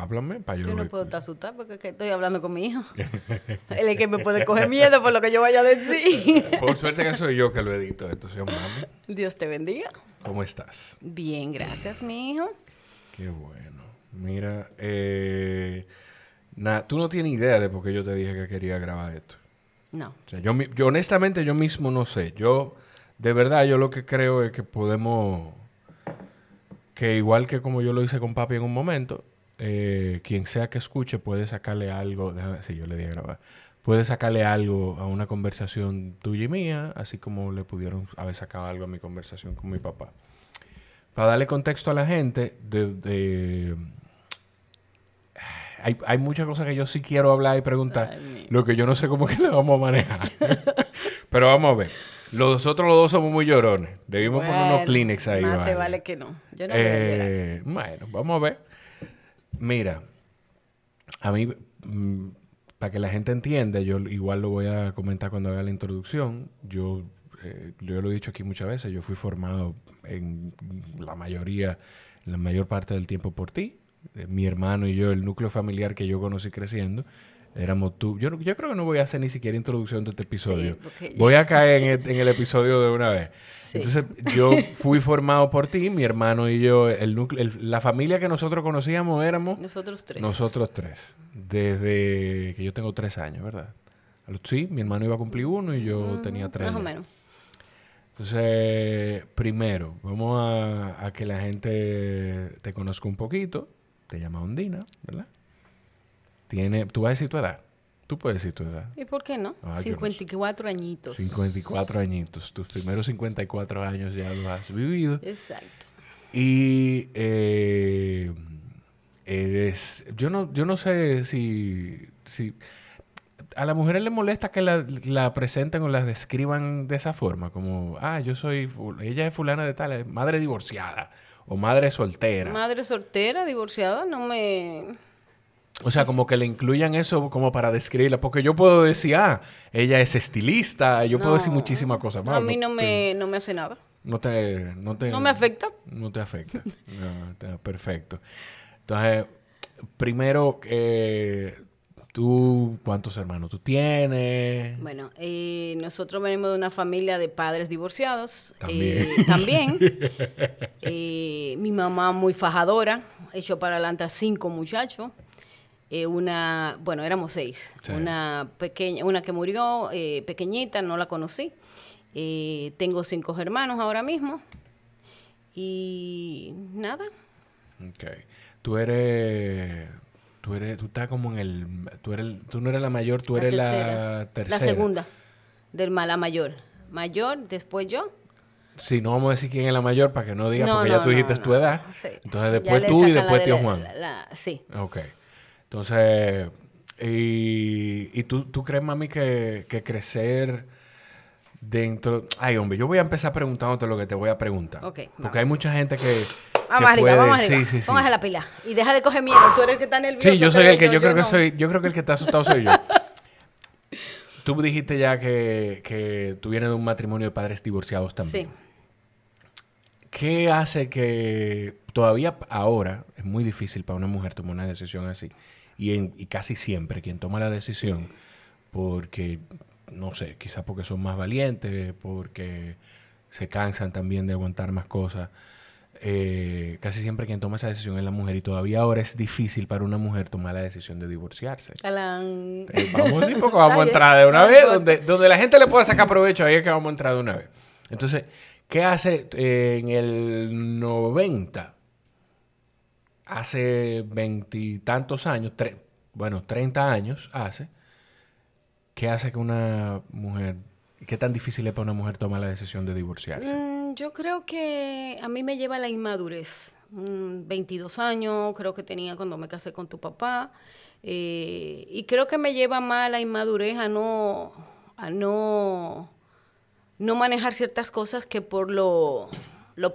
háblame para yo. Yo no puedo estar asustar porque estoy hablando con mi hijo. Él es que me puede coger miedo por lo que yo vaya a decir. por suerte que soy yo que lo edito esto, mami. Dios te bendiga. ¿Cómo estás? Bien, gracias, mi hijo. Qué bueno. Mira, eh, tú no tienes idea de por qué yo te dije que quería grabar esto. No. yo honestamente yo mismo no sé. Yo, de verdad, yo lo que creo es que podemos que igual que como yo lo hice con papi en un momento, eh, quien sea que escuche puede sacarle algo, si yo le di a grabar, puede sacarle algo a una conversación tuya y mía, así como le pudieron haber sacado algo a mi conversación con mi papá. Para darle contexto a la gente, de, hay, muchas cosas que yo sí quiero hablar y preguntar, lo que yo no sé cómo que vamos a manejar. Pero vamos a ver. los los dos somos muy llorones. Debimos poner unos Kleenex ahí. que no. Eh, bueno, vamos a ver. Mira, a mí, mm, para que la gente entienda, yo igual lo voy a comentar cuando haga la introducción. Eh, yo, lo he dicho aquí muchas veces, yo fui formado en la mayoría, la mayor parte del tiempo por ti. Eh, mi hermano y yo, el núcleo familiar que yo conocí creciendo, éramos tú. Yo, yo creo que no voy a hacer ni siquiera introducción de este episodio. voy a caer en el, episodio de una vez. Entonces, yo fui formado por ti, mi hermano y yo. El la familia que nosotros conocíamos éramos... Nosotros tres. Nosotros tres. Desde que yo tengo tres años, ¿verdad? Sí, mi hermano iba a cumplir uno y yo mm, tenía tres. Más o menos. Entonces, primero, vamos a, a que la gente te conozca un poquito. Te llama Ondina, ¿verdad? tiene... ¿Tú vas a decir tu edad? Tú puedes decir tu edad. ¿Y por qué no? 54 ah, añitos. 54 añitos. Tus primeros 54 años ya lo has vivido. Exacto. Y eh, Yo no, yo no sé si... a las mujeres les molesta que la, presenten o la describan de esa forma, como, ah, yo soy, ella es fulana de tal, madre divorciada o madre soltera. Madre soltera, divorciada, no me... O sea, como que le incluyan eso como para describirla. Porque yo puedo decir, ah, ella es estilista. Yo puedo decir muchísimas cosas más. A mí no me, no me hace nada. No te, no me afecta. No te afecta. perfecto. Entonces, primero, eh, ¿tú cuántos hermanos tú tienes? Bueno, eh, nosotros venimos de una familia de padres divorciados. Eh, también. también. mi mamá muy fajadora. Echó para adelante a cinco muchachos. Eh, una, bueno, éramos seis, una pequeña, una que murió, eh, pequeñita, no la conocí. Eh, tengo cinco hermanos ahora mismo y nada. Ok. Tú eres, tú eres, tú estás como en el, tú eres, tú no eres la mayor, tú eres la tercera. La, la segunda del mala mayor, mayor, después yo. Sí, no vamos a decir quién es la mayor para que no digas, porque ya tú dijiste tu edad. Sí. Entonces después tú y después tío Juan. sí. Ok. Entonces, y, tú, tú, crees, mami, que, que, crecer dentro... Ay, hombre, yo voy a empezar preguntándote lo que te voy a preguntar. Porque hay mucha gente que... Vamos arriba, puede... vamos arriba. Sí, sí, sí. Póngase la pila. Y deja de coger miedo. Tú eres el que está nervioso. Sí, yo soy el que... Yo, creo que soy... Yo creo que el que está asustado soy yo. Tú dijiste ya que, que tú vienes de un matrimonio de padres divorciados también. Sí. ¿Qué hace que todavía ahora es muy difícil para una mujer tomar una decisión así? y, casi siempre quien toma la decisión, porque, no sé, quizás porque son más valientes, porque se cansan también de aguantar más cosas. Eh, casi siempre quien toma esa decisión es la mujer y todavía ahora es difícil para una mujer tomar la decisión de divorciarse. Eh, vamos, un a entrar de una vez, donde, donde la gente le pueda sacar provecho, ahí es que vamos a entrar de una vez. Entonces, ¿qué hace eh, en el 90? hace veintitantos años, bueno, 30 años hace, ¿qué hace que una mujer, qué tan difícil es para una mujer tomar la decisión de divorciarse? Mm, yo creo que a mí me lleva la inmadurez. 22 mm, años, creo que tenía cuando me casé con tu papá. Eh, y creo que me lleva más la inmadurez a no, a no, no manejar ciertas cosas que por lo,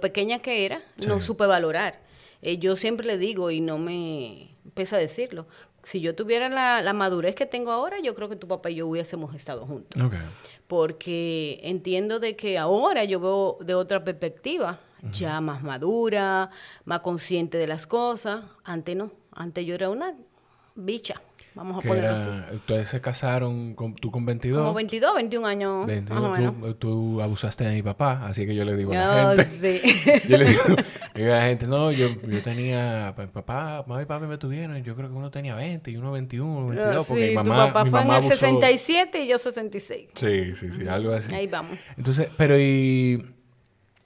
pequeña que era, no supe valorar. Eh, yo siempre le digo y no me pesa decirlo, si yo tuviera la, madurez que tengo ahora, yo creo que tu papá y yo hubiésemos estado juntos. Porque entiendo de que ahora yo veo de otra perspectiva, ya más madura, más consciente de las cosas. Antes no, antes yo era una bicha. Vamos a ponerlo así. Ustedes se casaron con, tú con 22. Como 22, 21 años. más o menos. Tú, abusaste de mi papá, así que yo le digo yo, a la ah, gente. Sí. yo le digo, a la gente, no, yo, yo tenía. Pues, papá, mamá y papá me tuvieron, yo creo que uno tenía 20 y uno 21, 22. Ah, sí, porque mi mamá, tu papá mi mamá fue en el 67 y yo 66. Sí, sí, sí, algo así. Ahí vamos. Entonces, pero y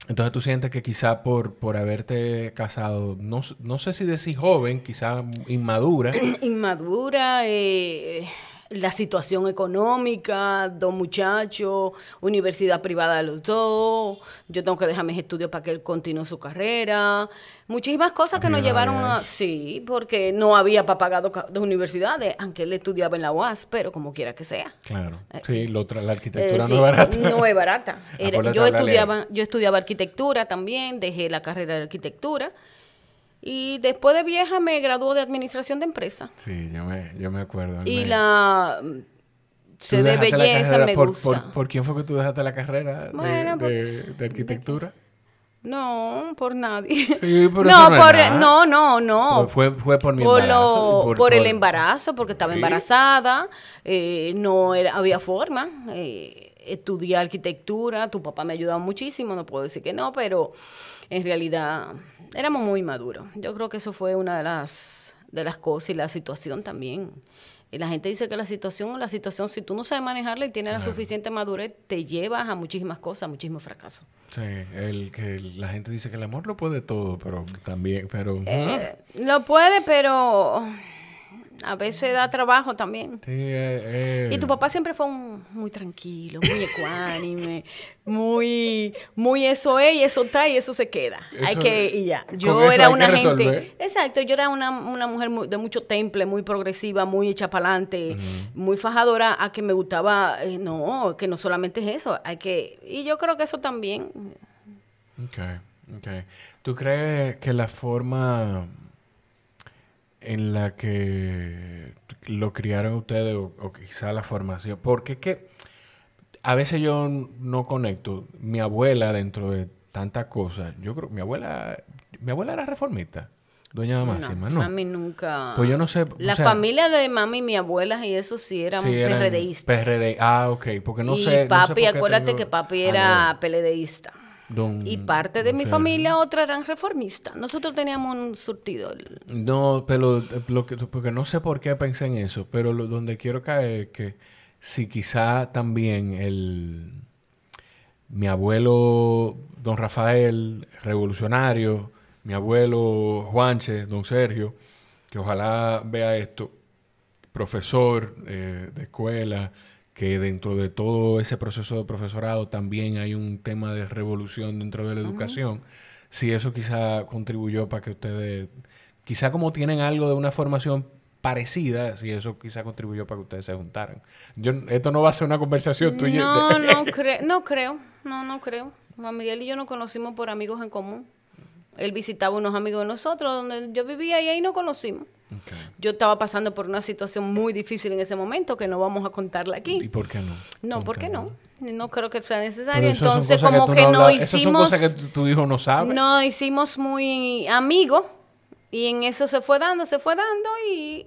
entonces tú sientes que quizá por, por haberte casado, no, no sé si decir joven, quizá inmadura. inmadura, eh, la situación económica, dos muchachos, universidad privada de los dos, yo tengo que dejar mis estudios para que él continúe su carrera, muchísimas cosas que nos llevaron a... Sí, porque no había para pagar dos universidades, aunque él estudiaba en la UAS, pero como quiera que sea. Claro, eh, sí, lo la arquitectura eh, no es barata. No es barata. yo, estudiaba, yo estudiaba arquitectura también, dejé la carrera de arquitectura. Y después de vieja me graduó de administración de empresa. Sí, yo me, acuerdo. Y la mm, se de belleza me gusta. Por, quién fue que tú dejaste la carrera de, arquitectura? No, por nadie. Sí, no, no, por, no, no, no, pues Fue, fue por mi por embarazo. por, el embarazo, porque estaba embarazada, eh, no había forma. Eh, estudié arquitectura, tu papá me ayudaba muchísimo, no puedo decir que no, pero en realidad éramos muy maduros. Yo creo que eso fue una de las, de las cosas y la situación también. Y la gente dice que la situación, la situación, si tú no sabes manejarla y tienes la suficiente madurez, te llevas a muchísimas cosas, a muchísimos fracasos. Sí, el que la gente dice que el amor lo puede todo, pero también, pero... Eh, lo puede, pero a veces da trabajo también. Sí, eh, eh. Y tu papá siempre fue un, muy tranquilo, muy ecuánime, muy, muy eso es y eso está y eso se queda. hay que, y ya. Yo era una gente. Exacto, yo era una, mujer de mucho temple, muy progresiva, muy hecha para muy fajadora, a que me gustaba. Eh, no, que no solamente es eso, hay que. Y yo creo que eso también. Ok, ok. ¿Tú crees que la forma en la que lo criaron ustedes o, quizá la formación. Porque es que a veces yo no conecto. Mi abuela dentro de tantas cosas, yo creo, mi abuela, mi abuela era reformista. Doña Máxima, no, no. Mami nunca. Pues yo no sé. La familia de mami, y mi abuela y eso sí eran sí, PRDistas. Ah, ok. Porque no y Papi, acuérdate que papi ah, era ah, y parte de mi familia, otra eran reformistas. Nosotros teníamos un surtido. No, pero eh, porque no sé por qué pensé en eso, pero donde quiero caer es que si quizá también el mi abuelo don Rafael, revolucionario, mi abuelo Juanche, don Sergio, que ojalá vea esto, profesor eh, de escuela, que dentro de todo ese proceso de profesorado también hay un tema de revolución dentro de la educación. Si eso quizá contribuyó para que ustedes, quizá como tienen algo de una formación parecida, si eso quizá contribuyó para que ustedes se juntaran. Yo, esto no va a ser una conversación tuya. No, no, no creo, no, no creo. Juan Miguel y yo nos conocimos por amigos en común. Él visitaba unos amigos de nosotros donde yo vivía y ahí nos conocimos. Yo estaba pasando por una situación muy difícil en ese momento que no vamos a contarla aquí. ¿Y por qué no? No, ¿por qué no? No creo que sea necesario. Entonces, como que, no, hicimos... Esas son cosas que tu hijo no sabe. No hicimos muy amigos y en eso se fue dando, se fue dando y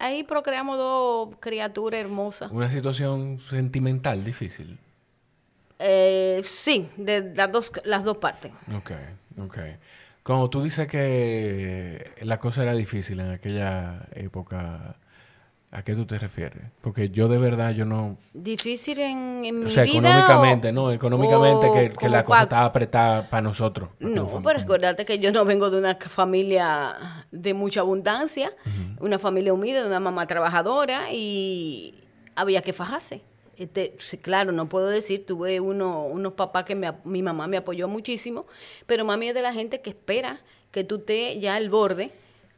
ahí procreamos dos criaturas hermosas. Una situación sentimental difícil. Eh, sí, de las dos, las dos partes. Ok, ok. Cuando tú dices que la cosa era difícil en aquella época, ¿a qué tú te refieres? Porque yo de verdad, yo no... Difícil en, mi vida. O sea, económicamente, no, económicamente que, la cosa estaba apretada para nosotros. no, pero recordate que yo no vengo de una familia de mucha abundancia, una familia humilde, de una mamá trabajadora y había que fajarse. Este, claro, no puedo decir, tuve uno, unos papás que mi mamá me apoyó muchísimo, pero mami es de la gente que espera que tú te ya al borde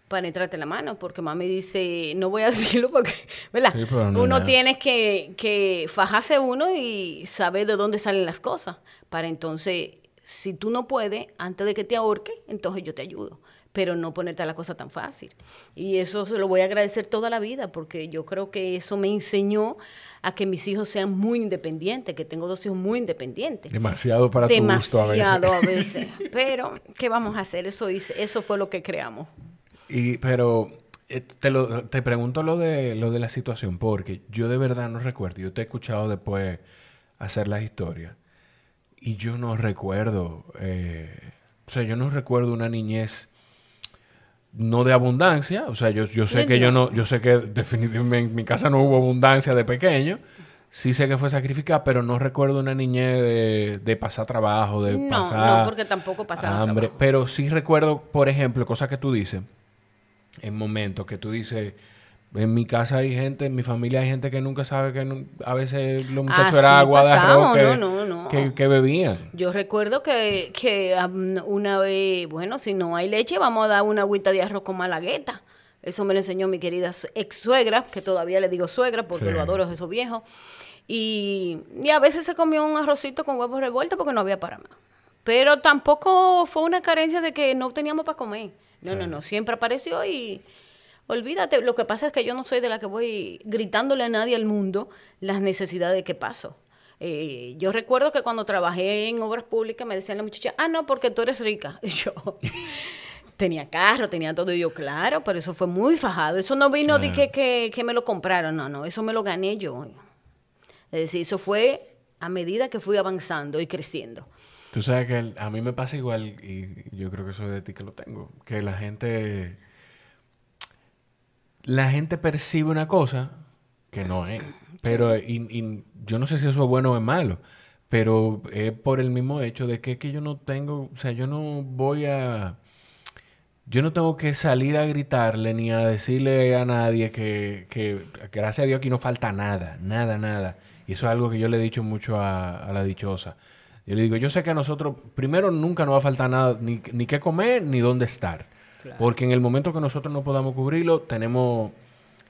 para entrarte la mano, porque mami dice, no voy a decirlo porque, ¿verdad? uno tiene que, que fajarse uno y saber de dónde salen las cosas, para entonces, si tú no puedes, antes de que te ahorque, entonces yo te ayudo pero no ponerte a la cosa tan fácil. Y eso se lo voy a agradecer toda la vida, porque yo creo que eso me enseñó a que mis hijos sean muy independientes, que tengo dos hijos muy independientes. Demasiado para tu gusto a veces. a veces. Pero, ¿qué vamos a hacer? Eso, eso fue lo que creamos. Y, pero eh, te, pregunto lo de, lo de la situación, porque yo de verdad no recuerdo. Yo te he escuchado después hacer las historias. Y yo no recuerdo, eh, o sea, yo no recuerdo una niñez no de abundancia, o sea, yo, yo sé que yo no, yo sé que definitivamente en mi casa no hubo abundancia de pequeño, sí sé que fue sacrificada, pero no recuerdo una niñez de, pasar trabajo, de pasar... No, porque tampoco pasaba hambre, pero sí recuerdo, por ejemplo, cosas que tú dices, en momentos que tú dices en mi casa hay gente, en mi familia hay gente que nunca sabe que a veces los ah, muchachos eran agua de que, bebían. Yo recuerdo que, una vez, bueno, si no hay leche, vamos a dar una agüita de arroz con malagueta. Eso me lo enseñó mi querida ex suegra, que todavía le digo suegra porque lo adoro, esos viejos. Y, a veces se comió un arrocito con huevos revueltos porque no había para más. Pero tampoco fue una carencia de que no teníamos para comer. No, no, no. Siempre apareció y Olvídate, lo que pasa es que yo no soy de la que voy gritándole a nadie al mundo las necesidades que paso. Eh, yo recuerdo que cuando trabajé en obras públicas me decían la muchacha, ah, no, porque tú eres rica. Y yo tenía carro, tenía todo, y yo, claro, pero eso fue muy fajado. Eso no vino de que, que, me lo compraron, no, no, eso me lo gané yo. Es decir, eso fue a medida que fui avanzando y creciendo. Tú sabes que a mí me pasa igual, y yo creo que eso es de ti que lo tengo, que la gente la gente percibe una cosa que no es. Pero yo no sé si eso es bueno o es malo, pero es por el mismo hecho de que, yo no tengo, o sea, yo no voy a... Yo no tengo que salir a gritarle ni a decirle a nadie que, que, gracias a Dios aquí no falta nada, nada, nada. Y eso es algo que yo le he dicho mucho a, la dichosa. Yo le digo, yo sé que a nosotros, primero, nunca nos va a faltar nada, ni, ni qué comer, ni dónde estar. Porque en el momento que nosotros no podamos cubrirlo, tenemos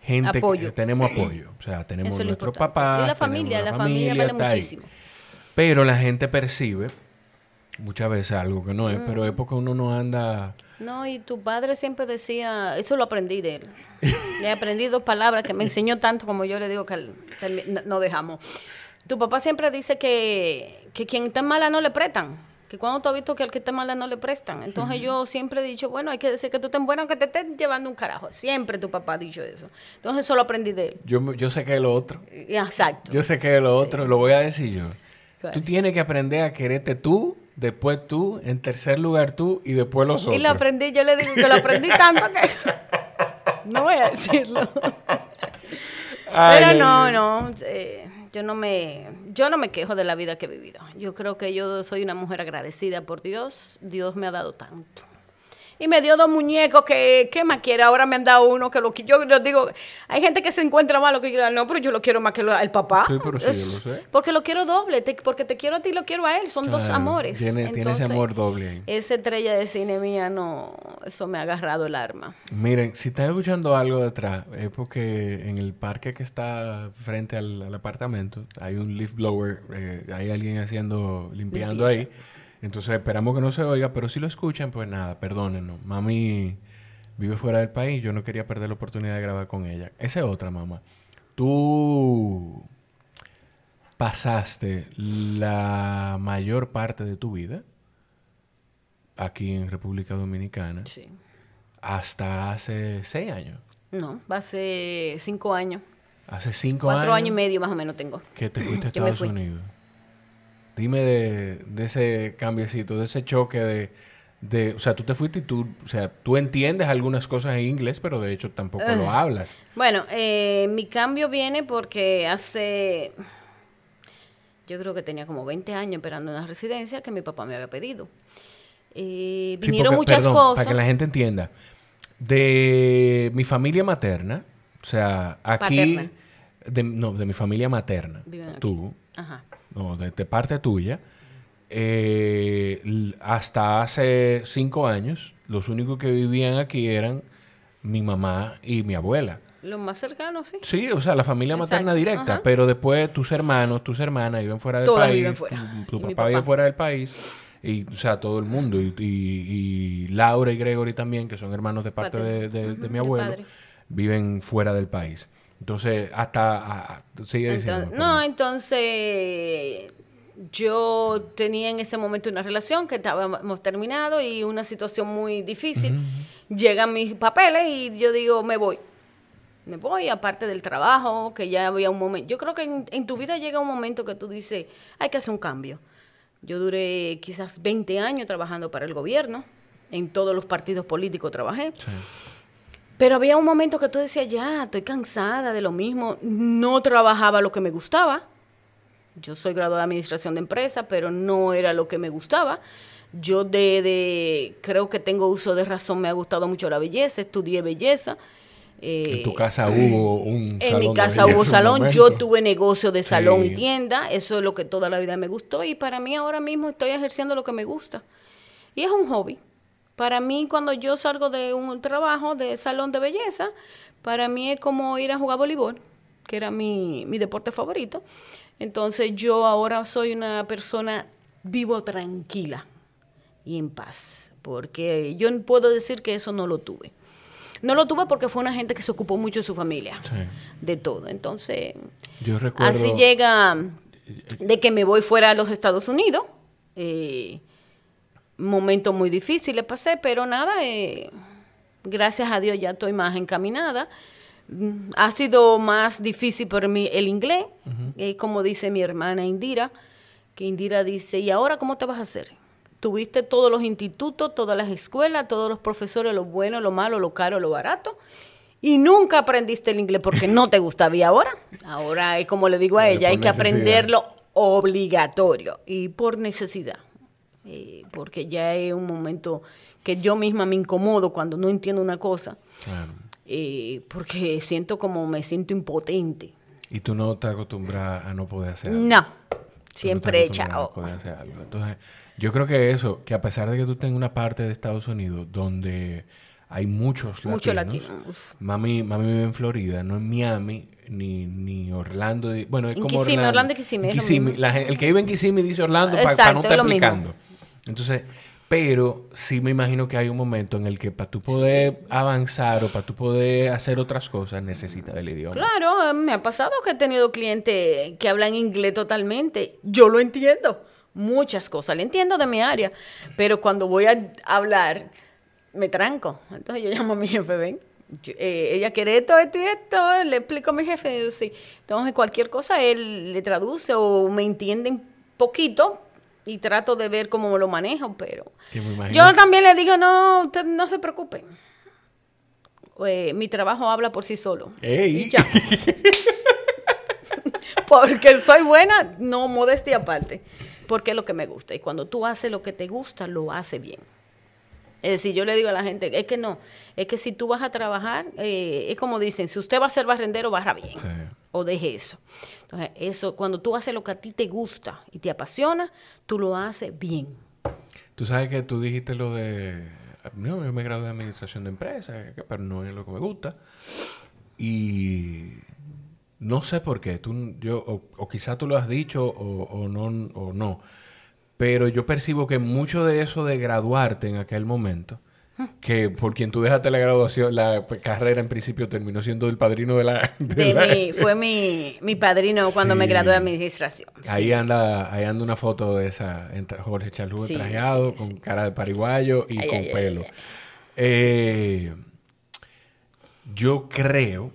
gente que tenemos apoyo. O sea, tenemos nuestros nuestro papá. Y la familia, la familia, vale muchísimo. Pero la gente percibe muchas veces algo que no es, pero es mm. porque uno no anda. No, y tu padre siempre decía, eso lo aprendí de él. Le aprendí dos palabras que me enseñó tanto como yo le digo que no dejamos. Tu papá siempre dice que, quien está mala no le prestan que cuando tú has visto que al que te mala no le prestan. Entonces yo siempre he dicho, bueno, hay que decir que tú estés bueno que te estés llevando un carajo. Siempre tu papá ha dicho eso. Entonces eso aprendí de él. Yo, yo sé que es lo otro. Exacto. Yo sé que es lo otro, lo voy a decir yo. Tú tienes que aprender a quererte tú, después tú, en tercer lugar tú y después los otros. Y lo aprendí, yo le digo que lo aprendí tanto que... no voy a decirlo. Pero no, no. Eh yo no me yo no me quejo de la vida que he vivido. Yo creo que yo soy una mujer agradecida por Dios. Dios me ha dado tanto y me dio dos muñecos que, ¿qué más quiere? Ahora me han dado uno que lo que yo les digo, hay gente que se encuentra malo que yo, no, pero yo lo quiero más que el papá. Sí, pero sí, lo sé. Porque lo quiero doble, porque te quiero a ti y lo quiero a él, son dos amores. Tiene, ese amor doble ahí. Esa estrella de cine mía, no, eso me ha agarrado el arma. Miren, si están escuchando algo detrás, es porque en el parque que está frente al, apartamento hay un leaf blower, eh, hay alguien haciendo, limpiando ahí. Entonces esperamos que no se oiga, pero si lo escuchan, pues nada, perdónenlo. Mami vive fuera del país, yo no quería perder la oportunidad de grabar con ella. Esa es otra, mamá. Tú pasaste la mayor parte de tu vida aquí en República Dominicana. Sí. Hasta hace seis años. No, hace cinco años. Hace cinco años. Cuatro años y medio más o menos tengo. Que te fuiste a Estados Unidos. Dime de, ese cambiecito, de ese choque de, o sea, tú te fuiste y tú, o sea, tú entiendes algunas cosas en inglés, pero de hecho tampoco lo hablas. Bueno, eh, mi cambio viene porque hace, yo creo que tenía como 20 años esperando una residencia que mi papá me había pedido. Y vinieron muchas cosas. Para que la gente entienda, de mi familia materna, o sea, aquí... De, no, de mi familia materna. tú. Ajá no, de, parte tuya, eh, hasta hace cinco años, los únicos que vivían aquí eran mi mamá y mi abuela. Los más cercanos, sí. Sí, o sea, la familia materna directa, pero después tus hermanos, tus hermanas viven fuera del Todas país. fuera. Tu, papá, vive fuera del país. Y, o sea, todo el mundo. Y, Laura y Gregory también, que son hermanos de parte de mi abuelo, viven fuera del país. Entonces, hasta... no, entonces yo tenía en ese momento una relación que estábamos terminado y una situación muy difícil. Llegan mis papeles y yo digo, me voy. Me voy, aparte del trabajo, que ya había un momento. Yo creo que en, en tu vida llega un momento que tú dices, hay que hacer un cambio. Yo duré quizás 20 años trabajando para el gobierno, en todos los partidos políticos trabajé. Sí. Pero había un momento que tú decías, ya, estoy cansada de lo mismo, no trabajaba lo que me gustaba. Yo soy graduada de administración de empresa, pero no era lo que me gustaba. Yo de, creo que tengo uso de razón, me ha gustado mucho la belleza, estudié belleza. Eh, en tu casa hubo un salón. En mi casa hubo salón, yo tuve negocio de salón y tienda, eso es lo que toda la vida me gustó y para mí ahora mismo estoy ejerciendo lo que me gusta. Y es un hobby, para mí, cuando yo salgo de un trabajo de salón de belleza, para mí es como ir a jugar voleibol, que era mi, deporte favorito. Entonces yo ahora soy una persona, vivo tranquila y en paz, porque yo puedo decir que eso no lo tuve. No lo tuve porque fue una gente que se ocupó mucho de su familia, de todo. Entonces, así llega eh, eh, de que me voy fuera a los Estados Unidos. Eh, momentos muy difíciles pasé, pero nada, eh, gracias a Dios ya estoy más encaminada. Mm, ha sido más difícil para mí el inglés, y eh, como dice mi hermana Indira, que Indira dice, ¿y ahora cómo te vas a hacer? Tuviste todos los institutos, todas las escuelas, todos los profesores, lo bueno, lo malo, lo caro, lo barato, y nunca aprendiste el inglés porque no te gustaba. ¿Y ahora? Ahora, como le digo a ella, hay que aprenderlo obligatorio y por necesidad. Eh, porque ya es un momento que yo misma me incomodo cuando no entiendo una cosa, eh, porque siento como me siento impotente. ¿Y tú no te acostumbras a no poder hacer algo? No, siempre he hacer Entonces, yo creo que eso, que a pesar de que tú tengas una parte de Estados Unidos donde hay muchos latinos, mami, mami vive en Florida, no en Miami, ni, ni Orlando. Bueno, es como y el que vive en Kissimmee dice Orlando para no estar explicando. Entonces, pero sí me imagino que hay un momento en el que para tú poder avanzar o para tú poder hacer otras cosas necesitas del idioma. Claro, eh, me ha pasado que he tenido clientes que hablan inglés totalmente. Yo lo entiendo, muchas cosas, lo entiendo de mi área, pero cuando voy a hablar me tranco. Entonces yo llamo a mi jefe, ven. Eh, ella quiere esto, esto y esto, le explico a mi jefe, y Entonces cualquier cosa él le traduce o me entienden poquito, y trato de ver cómo lo manejo, pero yo también le digo, no, usted no se preocupen. Eh, mi trabajo habla por sí solo. Y ya. porque soy buena, no, modestia aparte, porque es lo que me gusta. Y cuando tú haces lo que te gusta, lo haces bien. Es decir, yo le digo a la gente, es que no, es que si tú vas a trabajar, eh, es como dicen, si usted va a ser barrendero, barra bien. Sí o deje eso. Entonces, eso, cuando tú haces lo que a ti te gusta y te apasiona, tú lo haces bien. Tú sabes que tú dijiste lo de, no, yo me gradué de administración de empresas, pero no es lo que me gusta. Y no sé por qué, tú, yo, o, quizá tú lo has dicho o, no, o no, pero yo percibo que mucho de eso de graduarte en aquel momento que por quien tú dejaste la graduación, la carrera en principio terminó siendo el padrino de la... De fue mi, mi padrino cuando me gradué de administración. Ahí, anda, ahí anda una foto de esa, Jorge Chalú con cara de pariguayo y con pelo. Eh, yo creo,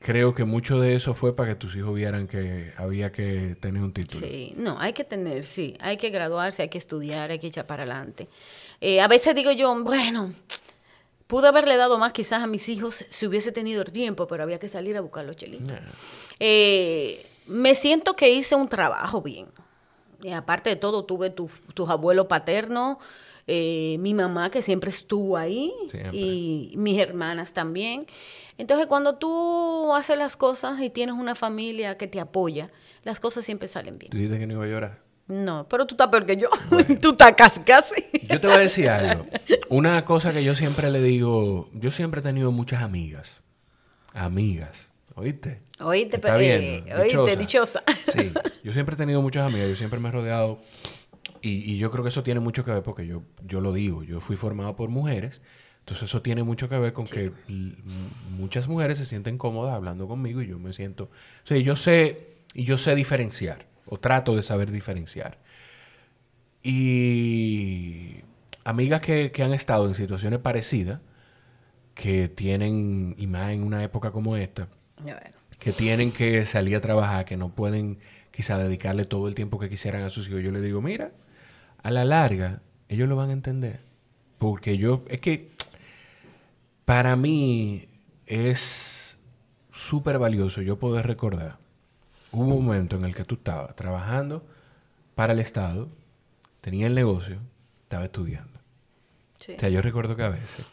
creo que mucho de eso fue para que tus hijos vieran que había que tener un título. Sí, no, hay que tener, sí, hay que graduarse, hay que estudiar, hay que echar para adelante eh, a veces digo yo, bueno, pude haberle dado más quizás a mis hijos si hubiese tenido el tiempo, pero había que salir a buscar los chelitos. Eh, me siento que hice un trabajo bien. Y aparte de todo, tuve tus abuelos paternos, eh, mi mamá que siempre estuvo ahí y mis hermanas también. Entonces, cuando tú haces las cosas y tienes una familia que te apoya, las cosas siempre salen bien. ¿Tú dices que no iba a llorar? No, pero tú estás peor que yo. tú estás casi, Yo te voy a decir algo. Una cosa que yo siempre le digo, yo siempre he tenido muchas amigas. Amigas. ¿Oíste? Oíste, pero, eh, oíste, dichosa. Sí, yo siempre he tenido muchas amigas, yo siempre me he rodeado y, yo creo que eso tiene mucho que ver porque yo, yo lo digo, yo fui formado por mujeres, entonces eso tiene mucho que ver con que muchas mujeres se sienten cómodas hablando conmigo y yo me siento, o sea, yo sé, y yo sé diferenciar o trato de saber diferenciar. Y amigas que, han estado en situaciones parecidas, que tienen, y más en una época como esta, que tienen que salir a trabajar, que no pueden quizá dedicarle todo el tiempo que quisieran a sus hijos, yo les digo, mira, a la larga, ellos lo van a entender. Porque yo, es que para mí es súper valioso yo poder recordar hubo un momento en el que tú estabas trabajando para el Estado, tenía el negocio, estaba estudiando. O sea, yo recuerdo que a veces...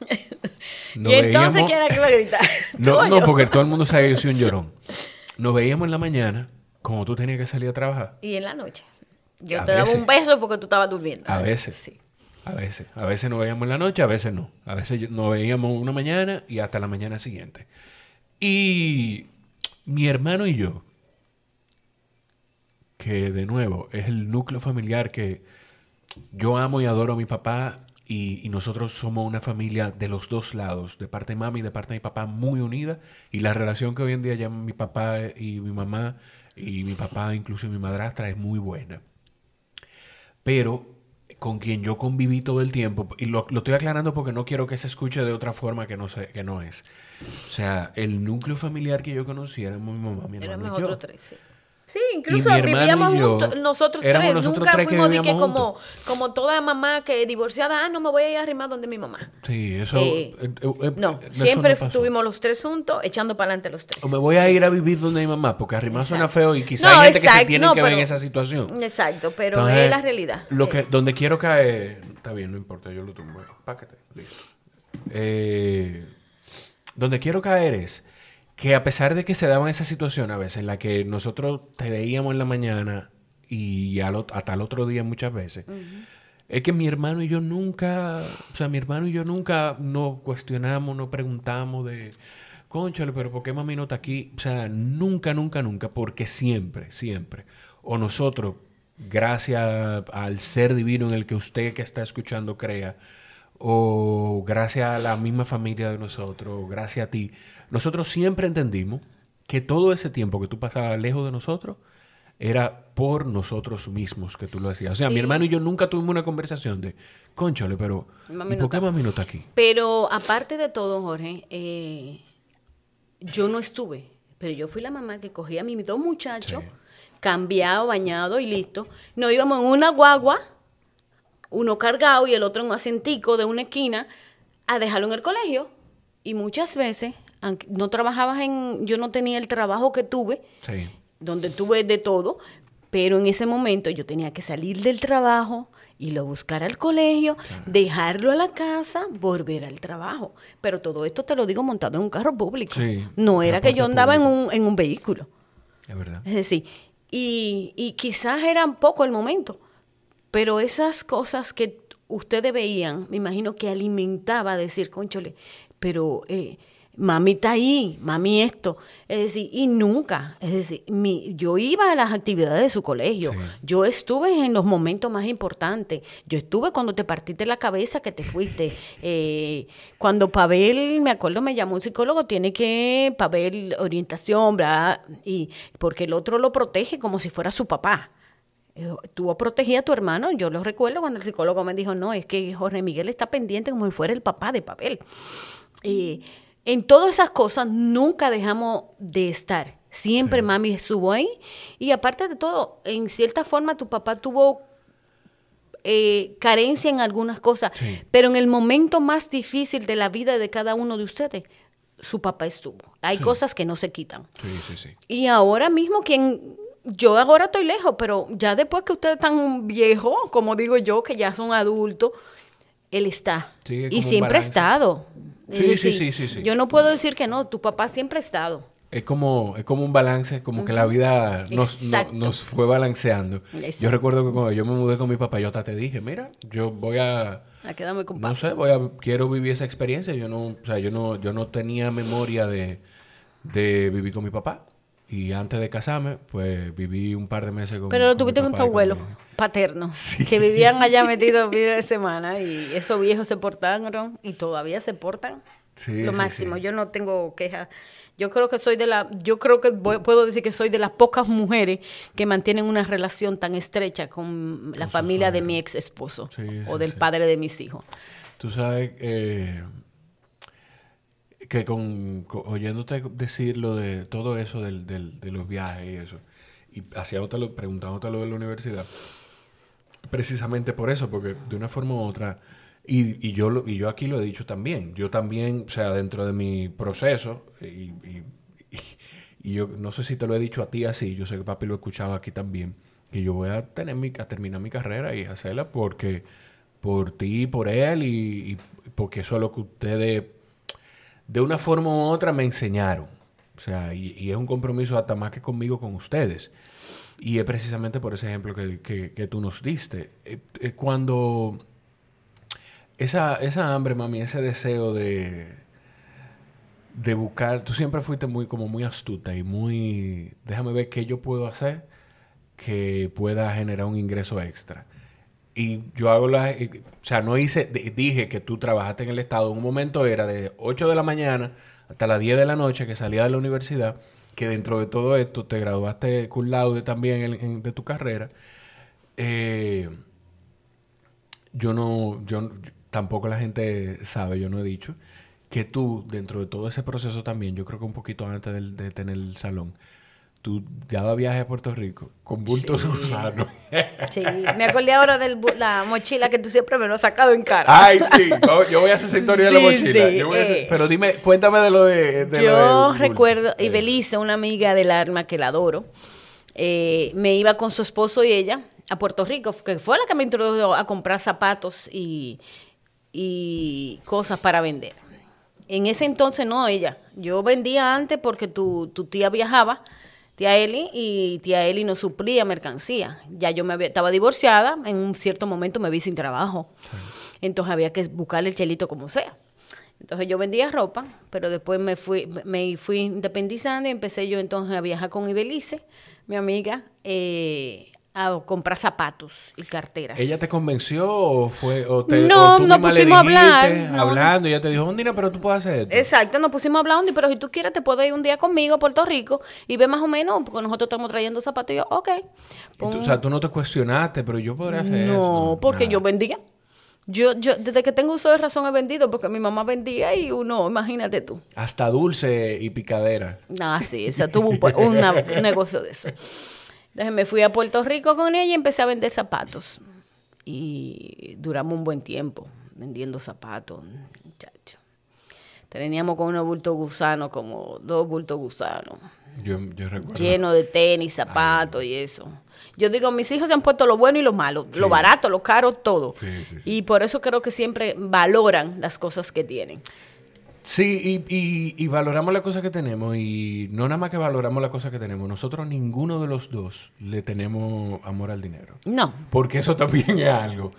y entonces, que iba a gritar? No, no, porque todo el mundo sabe que yo soy un llorón. Nos veíamos en la mañana, como tú tenías que salir a trabajar. Y en la noche. Yo te daba un beso porque tú estabas durmiendo. A veces. Sí. A veces. A veces nos veíamos en la noche, a veces no. A veces nos veíamos una mañana y hasta la mañana siguiente. Y mi hermano y yo, que de nuevo es el núcleo familiar que yo amo y adoro a mi papá y, nosotros somos una familia de los dos lados, de parte de mami y de parte de mi papá muy unida y la relación que hoy en día ya mi papá y mi mamá y mi papá, incluso mi madrastra, es muy buena. Pero con quien yo conviví todo el tiempo, y lo, estoy aclarando porque no quiero que se escuche de otra forma que no, sé, que no es. O sea, el núcleo familiar que yo conocí era mi mamá, mi hermano y yo. Sí, incluso vivíamos juntos, nosotros tres, nunca fuimos de que como, como toda mamá que divorciada, ah, no me voy a ir a arrimar donde mi mamá. Sí, eso... Eh, eh, eh, no, siempre estuvimos los tres juntos, echando para adelante los tres. O me voy a ir a vivir donde mi mamá, porque arrimar suena feo y quizás hay gente que se tiene que ver en esa situación. Exacto, pero es la realidad. Lo que, donde quiero caer, está bien, no importa, yo lo tumbo. Páquete, listo. donde quiero caer es que a pesar de que se daba esa situación a veces en la que nosotros te veíamos en la mañana y hasta el otro día muchas veces, es que mi hermano y yo nunca, o sea, mi hermano y yo nunca nos cuestionamos, nos preguntamos de, conchale, pero ¿por qué mami no está aquí? O sea, nunca, nunca, nunca, porque siempre, siempre, o nosotros, gracias al ser divino en el que usted que está escuchando crea, o gracias a la misma familia de nosotros, gracias a ti, nosotros siempre entendimos que todo ese tiempo que tú pasabas lejos de nosotros era por nosotros mismos que tú lo decías. O sea, mi hermano y yo nunca tuvimos una conversación de, conchale, pero ¿y ¿por qué mami no está aquí? Pero aparte de todo, Jorge, eh, yo no estuve, pero yo fui la mamá que cogía a mis dos muchachos, cambiado, bañado y listo. Nos íbamos en una guagua, uno cargado y el otro en un asentico de una esquina, a dejarlo en el colegio. Y muchas veces no trabajabas en, yo no tenía el trabajo que tuve, sí. donde tuve de todo, pero en ese momento yo tenía que salir del trabajo, y lo buscar al colegio, dejarlo a la casa, volver al trabajo. Pero todo esto te lo digo montado en un carro público. no era que yo andaba en un, en un vehículo. Es verdad. Es decir, y, quizás era un poco el momento, pero esas cosas que ustedes veían, me imagino que alimentaba decir, conchole, pero eh, mami está ahí, mami esto. Es decir, y nunca, es decir, yo iba a las actividades de su colegio, yo estuve en los momentos más importantes, yo estuve cuando te partiste la cabeza que te fuiste. Eh, cuando Pavel, me acuerdo, me llamó un psicólogo, tiene que, Pavel, orientación, bla, y porque el otro lo protege como si fuera su papá. Eh, tú protegías a tu hermano, yo lo recuerdo cuando el psicólogo me dijo, no, es que Jorge Miguel está pendiente como si fuera el papá de Pavel en todas esas cosas nunca dejamos de estar. Siempre mami estuvo ahí. Y aparte de todo, en cierta forma tu papá tuvo eh, carencia en algunas cosas, pero en el momento más difícil de la vida de cada uno de ustedes, su papá estuvo. Hay cosas que no se quitan. Y ahora mismo quien yo ahora estoy lejos, pero ya después que ustedes están viejos, como digo yo, que ya son adultos, él está. y siempre ha estado. Sí, sí, sí, sí, Yo no puedo decir que no, tu papá siempre ha estado. Es como, es como un balance, como que la vida nos, fue balanceando. Yo recuerdo que cuando yo me mudé con mi papá, yo hasta te dije, mira, yo voy a... A quedarme con No sé, voy a, quiero vivir esa experiencia. Yo no, o sea, yo no, yo no tenía memoria de, de vivir con mi papá. Y antes de casarme, pues viví un par de meses con Pero lo tuviste con, tu abuelo paternos que vivían allá metidos fines de semana y esos viejos se portaron y todavía se portan. lo máximo, yo no tengo queja Yo creo que soy de la yo creo que puedo decir que soy de las pocas mujeres que mantienen una relación tan estrecha con la familia de mi ex esposo o del padre de mis hijos. Tú sabes eh, que con, oyéndote decir lo de todo eso de los viajes y eso y hacía otra preguntándote lo de la universidad precisamente por eso, porque de una forma u otra, y, yo, y yo aquí lo he dicho también, yo también, o sea, dentro de mi proceso, y, yo no sé si te lo he dicho a ti así, yo sé que papi lo escuchaba aquí también, que yo voy a, tener mi, a terminar mi carrera y hacerla porque por ti, por él y, porque eso es lo que ustedes de una forma u otra me enseñaron. O sea, y, y, es un compromiso hasta más que conmigo, con ustedes. Y es precisamente por ese ejemplo que, tú nos diste. Eh, eh, cuando esa, esa, hambre, mami, ese deseo de, de buscar, tú siempre fuiste muy, como muy astuta y muy, déjame ver qué yo puedo hacer que pueda generar un ingreso extra. Y yo hago la... Eh, o sea, no hice... dije que tú trabajaste en el Estado. En un momento era de 8 de la mañana hasta las 10 de la noche que salía de la universidad que dentro de todo esto te graduaste con laude también de tu carrera. Eh, yo no, yo tampoco la gente sabe, yo no he dicho, que tú dentro de todo ese proceso también, yo creo que un poquito antes de tener el salón, tú daba viaje a Puerto Rico con bultos gusanos. Sí, me acordé ahora de la mochila que tú siempre me lo has sacado en cara. Ay, sí, yo voy a hacer esa historia de la mochila. Eh. pero dime, cuéntame de lo de... yo recuerdo, y eh. Belisa, una amiga del arma que la adoro, eh, me iba con su esposo y ella a Puerto Rico, que fue la que me introdujo a comprar zapatos y, cosas para vender. En ese entonces no ella. Yo vendía antes porque tu tía viajaba tía Eli y tía Eli no suplía mercancía. Ya yo me estaba divorciada, en un cierto momento me vi sin trabajo. Entonces había que buscarle el chelito como sea. Entonces yo vendía ropa, pero después me fui, me fui independizando y empecé yo entonces a viajar con Ibelice, mi amiga. Eh, a ah, comprar zapatos y carteras. ¿Ella te convenció o fue o te No, nos pusimos a hablar. Hablando, ella te dijo, Ondina, pero tú puedes hacer esto. Exacto, nos pusimos a hablar, pero si tú quieres te puedes ir un día conmigo a Puerto Rico y ve más o menos, porque nosotros estamos trayendo zapatos y yo, ok. tú, o sea, tú no te cuestionaste, pero yo podría hacer no, eso. No, porque yo vendía. Yo, yo, desde que tengo uso de razón he vendido, porque mi mamá vendía y uno, imagínate tú. Hasta dulce y picadera. Ah, sí, o sea, tuvo un pues, negocio de eso. Entonces me fui a Puerto Rico con ella y empecé a vender zapatos. Y duramos un buen tiempo vendiendo zapatos, muchachos. Teníamos con unos bulto gusano, como dos bultos gusanos. Yo, Lleno de tenis, zapatos y eso. Yo digo, mis hijos se han puesto lo bueno y lo malo, lo barato, lo caro, todo. y por eso creo que siempre valoran las cosas que tienen. Sí, y, valoramos la cosa que tenemos y no nada más que valoramos la cosa que tenemos. Nosotros ninguno de los dos le tenemos amor al dinero. No. Porque eso también es algo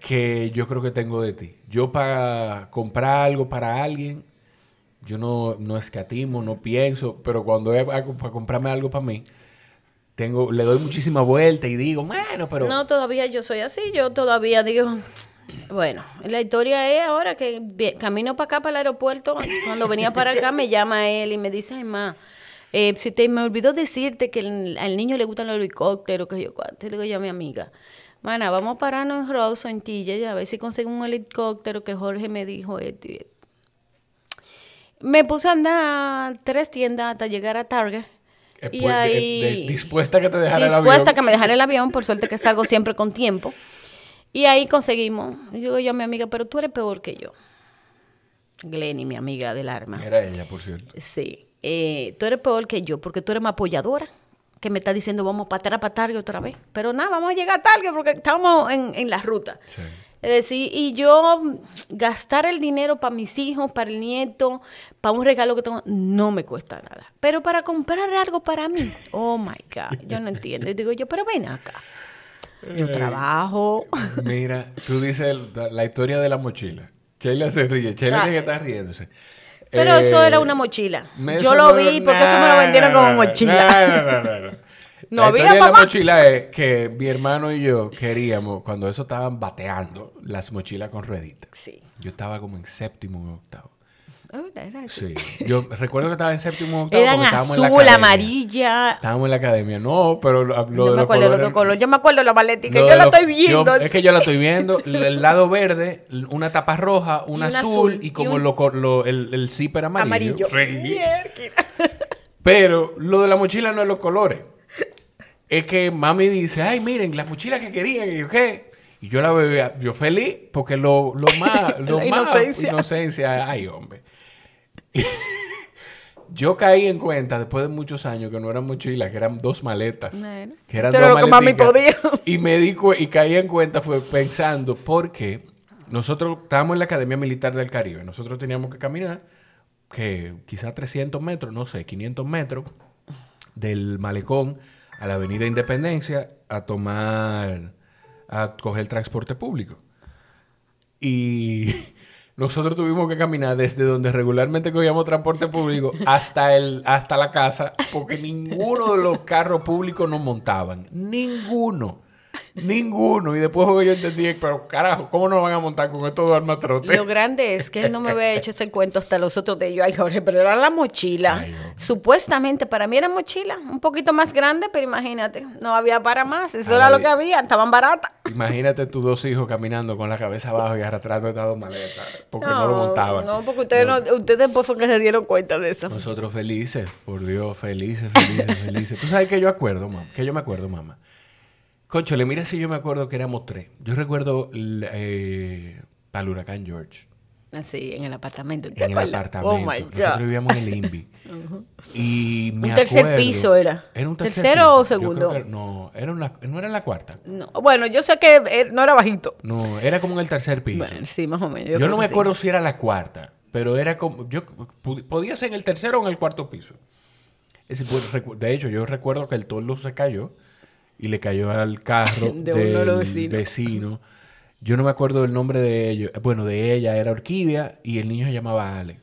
que yo creo que tengo de ti. Yo para comprar algo para alguien, yo no, no escatimo, no pienso, pero cuando es para comprarme algo para mí, tengo, le doy muchísima vuelta y digo, bueno, pero... No, todavía yo soy así, yo todavía digo, bueno, la historia es ahora que camino para acá, para el aeropuerto, cuando venía para acá me llama él y me dice, ay, eh, si te me olvidó decirte que el, al niño le gustan los helicópteros, que yo, te digo ya a mi amiga, mana, vamos a pararnos en Rosso, en Tilla, a ver si consigo un helicóptero que Jorge me dijo Me puse a andar tres tiendas hasta llegar a Target. Eh, y pues, ahí, dispuesta a que te dejara el avión. Dispuesta que me dejara el avión, por suerte que salgo siempre con tiempo. Y ahí conseguimos. Yo yo a mi amiga, pero tú eres peor que yo. Glenny, mi amiga del arma. Era ella, por cierto. Sí. Eh, tú eres peor que yo porque tú eres más apoyadora que me está diciendo vamos para atrás, para tarde otra vez. Pero nada, vamos a llegar tarde porque estamos en, en la ruta. Sí. Es decir, y yo gastar el dinero para mis hijos, para el nieto, para un regalo que tengo, no me cuesta nada. Pero para comprar algo para mí, oh my God, yo no entiendo. Y digo yo, pero ven acá. Yo trabajo. Mira, tú dices la historia de la mochila. Chela se ríe. Chela ah, que eh. está riéndose. Pero eso eh, era una mochila. Yo lo vi porque eso me lo vendieron como mochila. No, no, no, historia la mochila es que mi hermano y yo queríamos, cuando eso estaban bateando, las mochilas con rueditas. Sí. Yo estaba como en séptimo o octavo. Ah, sí. Yo recuerdo que estaba en séptimo octavo. Eran azul, la amarilla. Estábamos en la academia. No, pero lo, yo me acuerdo colores, otro color. Yo me acuerdo de la maletica. Yo la estoy viendo. Yo, es que yo la estoy viendo. El lado verde, una tapa roja, un, azul, y como lo, el, el amarillo. Amarillo. Pero lo de la mochila no es los colores. Es que mami dice, ay, miren, la mochila que querían. Y yo, ¿qué? Y yo la bebía, yo feliz, porque lo, lo más, lo más inocencia. inocencia, ay, hombre. yo caí en cuenta después de muchos años que no eran mochilas, que eran dos maletas. que eran dos Y me di y caí en cuenta fue pensando porque nosotros estábamos en la Academia Militar del Caribe. Nosotros teníamos que caminar que quizás 300 metros, no sé, 500 metros del malecón a la Avenida Independencia a tomar, a coger transporte público. Y Nosotros tuvimos que caminar desde donde regularmente cogíamos transporte público hasta, el, hasta la casa porque ninguno de los carros públicos nos montaban. Ninguno. Ninguno. Y después yo entendí, pero carajo, ¿cómo nos van a montar con estos dos armatrotes? Lo grande es que él no me había hecho ese cuento hasta los otros de ellos, ay Jorge, pero era la mochila. Supuestamente para mí era mochila, un poquito más grande, pero imagínate, no había para más. Eso era lo que había, estaban baratas. Imagínate tus dos hijos caminando con la cabeza abajo y arrastrando estas dos maletas, porque no, lo montaban. No, porque ustedes, no. ustedes después fue que se dieron cuenta de eso. Nosotros felices, por Dios, felices, felices, felices. Tú sabes que yo acuerdo, que yo me acuerdo, mamá le mira si yo me acuerdo que éramos tres. Yo recuerdo eh, huracán George. Ah, sí, en el apartamento. En el apartamento. Oh, Nosotros vivíamos en el INVI. Y Un tercer piso era. ¿Era un tercer ¿Tercero o segundo? no, era una, no era en la cuarta. No, bueno, yo sé que eh, no era bajito. No, era como en el tercer piso. sí, más o menos. Yo, no me acuerdo si era la cuarta, pero era como. yo Podía ser en el tercero o en el cuarto piso. de hecho, yo recuerdo que el toldo se cayó y le cayó al carro de del vecino. Yo no me acuerdo del nombre de ellos. Eh, bueno, de ella era Orquídea y el niño se llamaba Alex.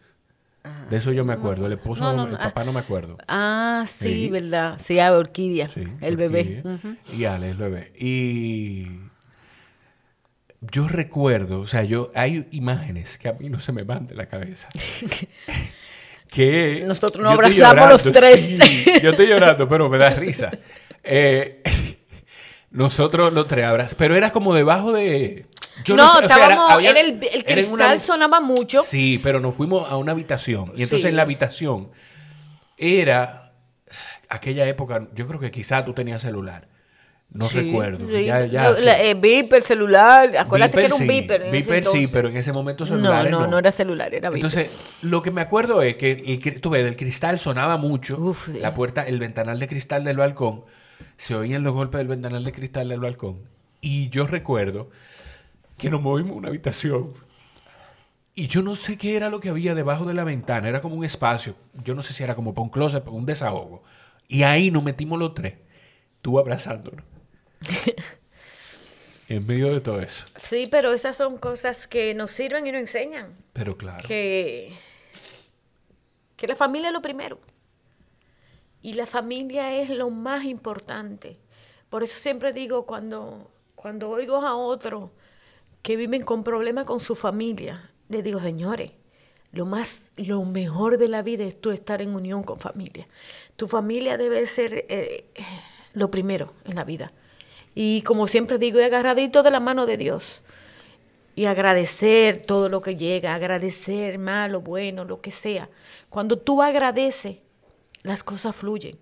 Ah, de eso yo me acuerdo. El esposo, ah, papá no me acuerdo. Ah, sí, verdad. Sí, llama Orquídea, el bebé. Y Alex, el bebé. Y yo recuerdo, o sea, yo hay imágenes que a mí no se me van de la cabeza. que nosotros nos abrazamos los tres. yo estoy llorando, pero me da risa. Eh, nosotros los tres abras Pero era como debajo de. Yo no, no el, cristal sonaba mucho. Sí, pero nos fuimos a una habitación. Y entonces en la habitación era aquella época, yo creo que quizá tú tenías celular. No recuerdo. Eh, viper, celular. Acuérdate que era un viper Viper sí, pero en ese momento No, no, no, era celular, era Entonces, lo que me acuerdo es que, el, tú ves, el cristal sonaba mucho. la puerta, el ventanal de cristal del balcón se oían los golpes del ventanal de cristal del balcón. Y yo recuerdo que nos movimos a una habitación y yo no sé qué era lo que había debajo de la ventana. Era como un espacio. Yo no sé si era como para un closet, para un desahogo. Y ahí nos metimos los tres. Tú abrazándonos. en medio de todo eso. Sí, pero esas son cosas que nos sirven y nos enseñan. Pero claro. Que, que la familia es lo primero. Y la familia es lo más importante. Por eso siempre digo, cuando, cuando oigo a otros que viven con problemas con su familia, le digo, señores, lo más, lo mejor de la vida es tú estar en unión con familia. Tu familia debe ser eh, lo primero en la vida. Y como siempre digo, agarradito de la mano de Dios. Y agradecer todo lo que llega, agradecer malo, bueno, lo que sea. Cuando tú agradeces, las cosas fluyen.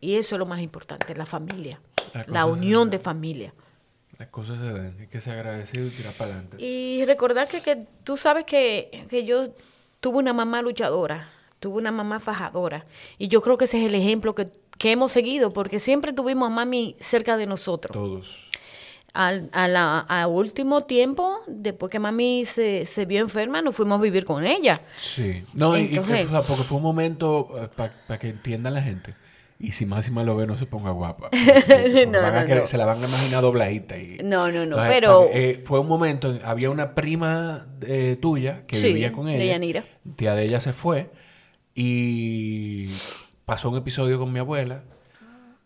Y eso es lo más importante, la familia, la, unión de familia. Las cosas se dan, hay que ser agradecido y tirar para adelante. Y recordar que, que tú sabes que, yo tuve una mamá luchadora, tuve una mamá fajadora, y yo creo que ese es el ejemplo que, que hemos seguido, porque siempre tuvimos a mami cerca de nosotros. Todos al, a, la, a, último tiempo, después que mami se, vio enferma, nos fuimos a vivir con ella. Sí. No, y, porque fue un momento eh, para que entiendan la gente. Y si Máxima lo ve, no se ponga guapa. Se, la van a imaginar dobladita. Y, no, no, no, pero... Eh, fue un momento, había una prima eh, tuya que vivía con ella. Tía de ella se fue y pasó un episodio con mi abuela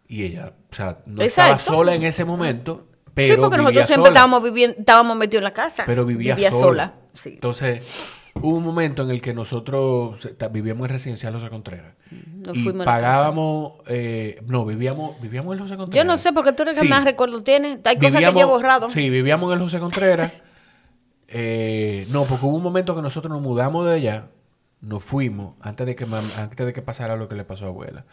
y ella, o sea, no estaba sola en ese momento sí, porque nosotros siempre estábamos, viviendo, estábamos metidos en la casa. Pero vivía, sola. Sí. Entonces, hubo un momento en el que nosotros vivíamos en Residencial José Contreras. Nos pagábamos, eh, no, vivíamos, vivíamos en José Contreras. Yo no sé, porque tú eres el que más recuerdo tiene. Hay cosas que yo borrado. Sí, vivíamos en el José Contreras. Eh, no, porque hubo un momento que nosotros nos mudamos de allá, nos fuimos, antes de que, antes de que pasara lo que le pasó a abuela.